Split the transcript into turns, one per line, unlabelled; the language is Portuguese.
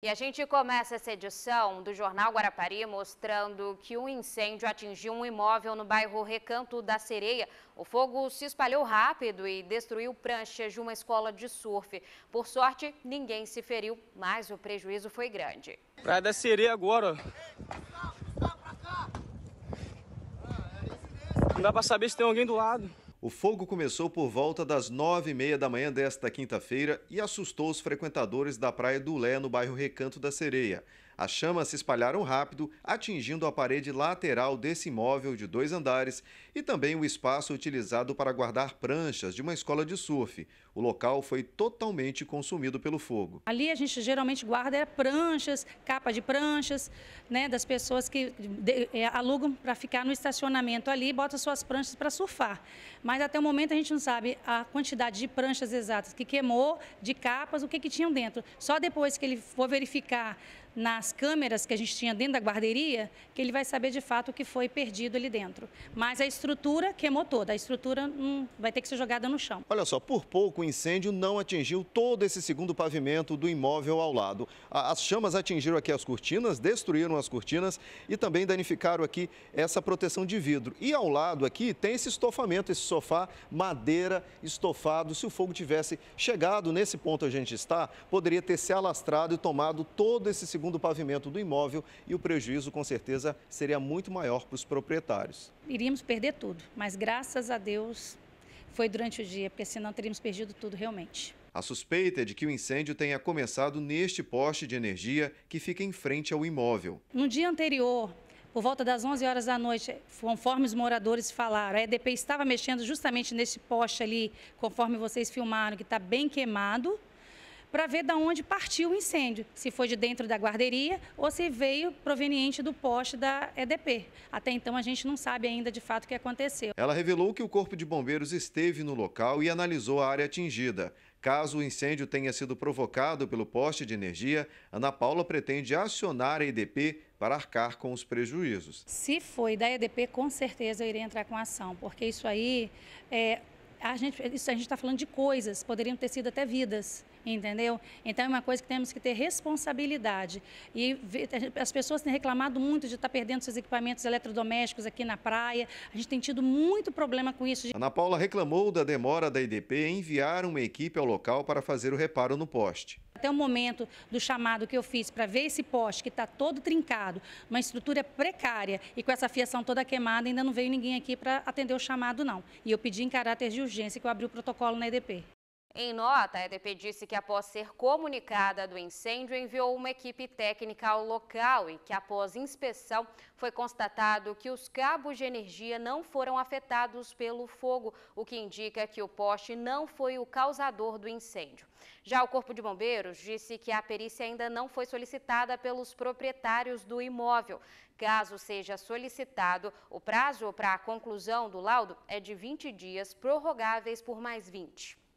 E a gente começa essa edição do Jornal Guarapari mostrando que um incêndio atingiu um imóvel no bairro Recanto da Sereia. O fogo se espalhou rápido e destruiu pranchas de uma escola de surf. Por sorte, ninguém se feriu, mas o prejuízo foi grande.
Praia da Sereia agora. Não dá para saber se tem alguém do lado. O fogo começou por volta das nove e meia da manhã desta quinta-feira e assustou os frequentadores da Praia do Lé, no bairro Recanto da Sereia. As chamas se espalharam rápido, atingindo a parede lateral desse imóvel de dois andares e também o espaço utilizado para guardar pranchas de uma escola de surf. O local foi totalmente consumido pelo fogo.
Ali a gente geralmente guarda é pranchas, capa de pranchas, né, das pessoas que é, alugam para ficar no estacionamento ali e botam suas pranchas para surfar. Mas até o momento a gente não sabe a quantidade de pranchas exatas que queimou, de capas, o que, que tinham dentro. Só depois que ele for verificar nas as câmeras que a gente tinha dentro da guarderia, que ele vai saber de fato o que foi perdido ali dentro. Mas a estrutura queimou toda, a estrutura hum, vai ter que ser jogada no chão.
Olha só, por pouco o incêndio não atingiu todo esse segundo pavimento do imóvel ao lado. As chamas atingiram aqui as cortinas, destruíram as cortinas e também danificaram aqui essa proteção de vidro. E ao lado aqui tem esse estofamento, esse sofá, madeira estofado. Se o fogo tivesse chegado nesse ponto onde a gente está, poderia ter se alastrado e tomado todo esse segundo pavimento do imóvel e o prejuízo, com certeza, seria muito maior para os proprietários.
Iríamos perder tudo, mas graças a Deus foi durante o dia, porque senão teríamos perdido tudo realmente.
A suspeita é de que o incêndio tenha começado neste poste de energia que fica em frente ao imóvel.
No dia anterior, por volta das 11 horas da noite, conforme os moradores falaram, a EDP estava mexendo justamente nesse poste ali, conforme vocês filmaram, que está bem queimado para ver de onde partiu o incêndio, se foi de dentro da guarderia ou se veio proveniente do poste da EDP. Até então a gente não sabe ainda de fato o que aconteceu.
Ela revelou que o Corpo de Bombeiros esteve no local e analisou a área atingida. Caso o incêndio tenha sido provocado pelo poste de energia, Ana Paula pretende acionar a EDP para arcar com os prejuízos.
Se foi da EDP, com certeza eu irei entrar com ação, porque isso aí é a gente isso a gente está falando de coisas, poderiam ter sido até vidas, entendeu? Então é uma coisa que temos que ter responsabilidade. E as pessoas têm reclamado muito de estar tá perdendo seus equipamentos eletrodomésticos aqui na praia. A gente tem tido muito problema com isso. Ana
Paula reclamou da demora da IDP em enviar uma equipe ao local para fazer o reparo no poste.
Até o momento do chamado que eu fiz para ver esse poste que está todo trincado, uma estrutura precária e com essa fiação toda queimada, ainda não veio ninguém aqui para atender o chamado, não. E eu pedi em caráter de urgência que eu abri o protocolo na EDP.
Em nota, a EDP disse que após ser comunicada do incêndio, enviou uma equipe técnica ao local e que após inspeção foi constatado que os cabos de energia não foram afetados pelo fogo, o que indica que o poste não foi o causador do incêndio. Já o Corpo de Bombeiros disse que a perícia ainda não foi solicitada pelos proprietários do imóvel. Caso seja solicitado, o prazo para a conclusão do laudo é de 20 dias, prorrogáveis por mais 20.